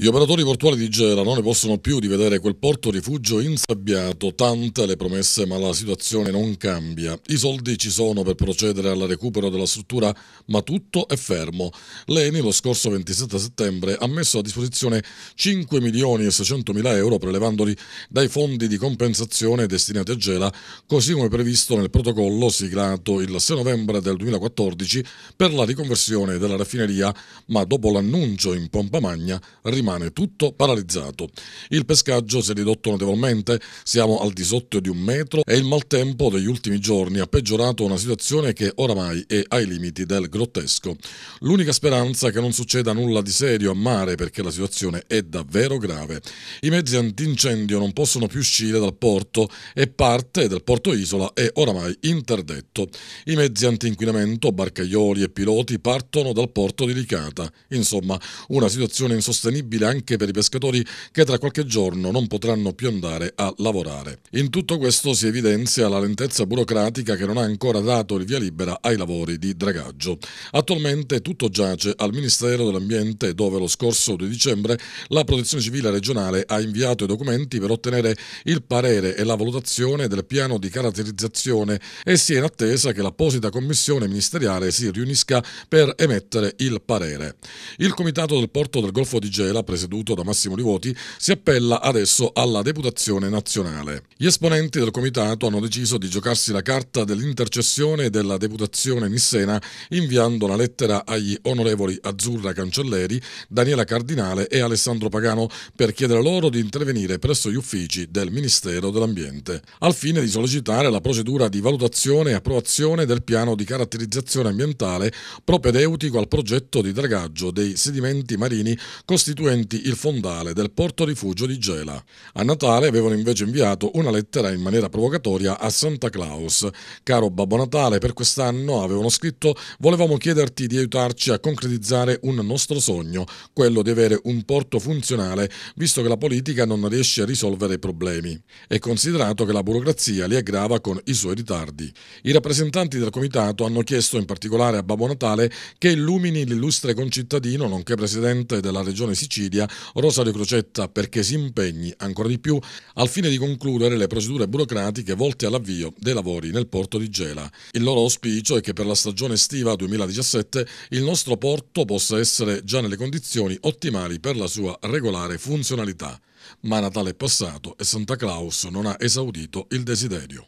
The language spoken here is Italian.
Gli operatori portuali di Gela non ne possono più di vedere quel porto rifugio insabbiato, tante le promesse ma la situazione non cambia. I soldi ci sono per procedere al recupero della struttura ma tutto è fermo. L'ENI lo scorso 27 settembre ha messo a disposizione 5 milioni e 600 mila euro prelevandoli dai fondi di compensazione destinati a Gela così come previsto nel protocollo siglato il 6 novembre del 2014 per la riconversione della raffineria ma dopo l'annuncio in pompa magna rimane rimane tutto paralizzato. Il pescaggio si è ridotto notevolmente, siamo al di sotto di un metro e il maltempo degli ultimi giorni ha peggiorato una situazione che oramai è ai limiti del grottesco. L'unica speranza è che non succeda nulla di serio a mare perché la situazione è davvero grave. I mezzi antincendio non possono più uscire dal porto e parte del porto isola è oramai interdetto. I mezzi antinquinamento, barcaioli e piloti partono dal porto di Licata. Insomma, una situazione insostenibile appetibile anche per i pescatori che tra qualche giorno non potranno più andare a lavorare. In tutto questo si evidenzia la lentezza burocratica che non ha ancora dato il via libera ai lavori di dragaggio. Attualmente tutto giace al Ministero dell'Ambiente dove lo scorso 2 dicembre la Protezione Civile regionale ha inviato i documenti per ottenere il parere e la valutazione del piano di caratterizzazione e si è in attesa che l'apposita commissione ministeriale si riunisca per emettere il parere. Il Comitato del Porto del Golfo di Gela presieduto da Massimo Livoti, si appella adesso alla deputazione nazionale. Gli esponenti del comitato hanno deciso di giocarsi la carta dell'intercessione della deputazione Nissena inviando una lettera agli onorevoli Azzurra Cancelleri, Daniela Cardinale e Alessandro Pagano per chiedere loro di intervenire presso gli uffici del Ministero dell'Ambiente, al fine di sollecitare la procedura di valutazione e approvazione del piano di caratterizzazione ambientale propedeutico al progetto di dragaggio dei sedimenti marini costituenti presenti il fondale del porto rifugio di Gela. A Natale avevano invece inviato una lettera in maniera provocatoria a Santa Claus. Caro Babbo Natale, per quest'anno avevano scritto volevamo chiederti di aiutarci a concretizzare un nostro sogno, quello di avere un porto funzionale, visto che la politica non riesce a risolvere i problemi. e considerato che la burocrazia li aggrava con i suoi ritardi. I rappresentanti del comitato hanno chiesto in particolare a Babbo Natale che illumini l'illustre concittadino, nonché presidente della regione Sicilia, invidia Rosario Crocetta perché si impegni ancora di più al fine di concludere le procedure burocratiche volte all'avvio dei lavori nel porto di Gela. Il loro auspicio è che per la stagione estiva 2017 il nostro porto possa essere già nelle condizioni ottimali per la sua regolare funzionalità. Ma Natale è passato e Santa Claus non ha esaudito il desiderio.